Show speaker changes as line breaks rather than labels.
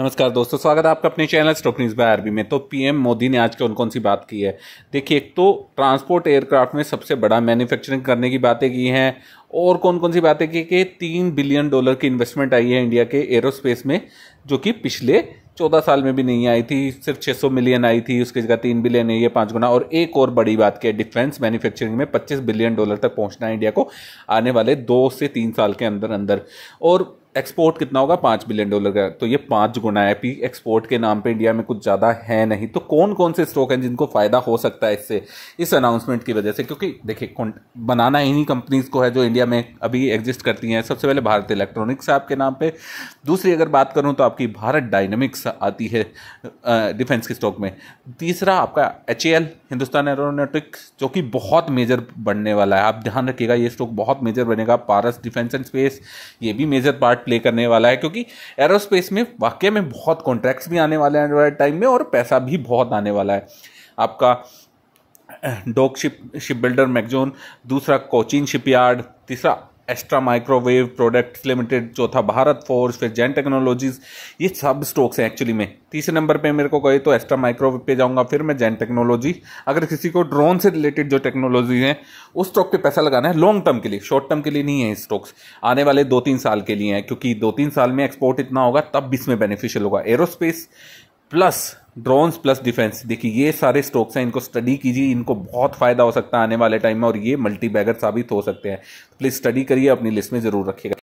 नमस्कार दोस्तों स्वागत है आपका अपने channel stop news by RB में तो पीएम मोदी ने आज कौन कौन सी बात की है देखिए एक तो ट्रांसपोर्ट एयरक्राफ्ट में सबसे बड़ा मैन्युफैक्चरिंग करने की बातें की हैं और कौन कौन सी बातें की कि तीन बिलियन डॉलर की इन्वेस्टमेंट आई है इंडिया के एरोस्पेस में जो कि पिछले चौदह साल में भी नहीं आई थी सिर्फ सौ मिलियन आई थी उसकी जगह तीन बिलियन है पाँच गुना और एक और बड़ी बात की है डिफेंस मैन्युफैक्चरिंग में पच्चीस बिलियन डॉलर तक पहुंचना है इंडिया को आने वाले दो से तीन साल के अंदर अंदर और एक्सपोर्ट कितना होगा पाँच बिलियन डॉलर का तो ये पाँच गुना है पी एक्सपोर्ट के नाम पे इंडिया में कुछ ज़्यादा है नहीं तो कौन कौन से स्टॉक हैं जिनको फ़ायदा हो सकता है इससे इस अनाउंसमेंट की वजह से क्योंकि देखिए बनाना इन्हीं कंपनीज़ को है जो इंडिया में अभी एग्जिस्ट करती हैं सबसे पहले भारत इलेक्ट्रॉनिक्स आपके नाम पर दूसरी अगर बात करूँ तो आपकी भारत डायनेमिक्स आती है डिफेंस के स्टॉक में तीसरा आपका एच हिंदुस्तान एरोनोटिक्स जो कि बहुत मेजर बनने वाला है आप ध्यान रखिएगा ये स्टॉक बहुत मेजर बनेगा पारस डिफेंस एंड स्पेस ये भी मेजर पार्ट पार्ट प्ले करने वाला है क्योंकि एरोस्पेस में वाकई में बहुत कॉन्ट्रैक्ट्स भी आने वाले हैं टाइम में और पैसा भी बहुत आने वाला है आपका dock ship ship builder Mazagon दूसरा कोचिन शिपयार्ड तीसरा एक्स्ट्रा माइक्रोवेव प्रोडक्ट्स लिमिटेड चौथा भारत फोर्स फिर जैन टेक्नोलॉजीज़ ये सब स्टॉक्स हैं एक्चुअली में तीसरे नंबर पे मेरे को कहे तो एक्स्ट्रा माइक्रोवेव पे जाऊंगा फिर मैं जैन टेक्नोलॉजी अगर किसी को ड्रोन से रिलेटेड जो टेक्नोलॉजी हैं उस स्टॉक पे पैसा लगाना है लॉन्ग टर्म के लिए शॉर्ट टर्म के लिए नहीं है स्टॉक्स आने वाले दो तीन साल के लिए हैं क्योंकि दो तीन साल में एक्सपोर्ट इतना होगा तब इसमें बेनिफिशियल होगा aerospace plus drones plus defence देखिए ये सारे स्टॉक्स हैं इनको स्टडी कीजिए इनको बहुत फायदा हो सकता है आने वाले टाइम में और ये मल्टी बैगर साबित हो सकते हैं प्लीज़ तो स्टडी करिए अपनी लिस्ट में ज़रूर रखिएगा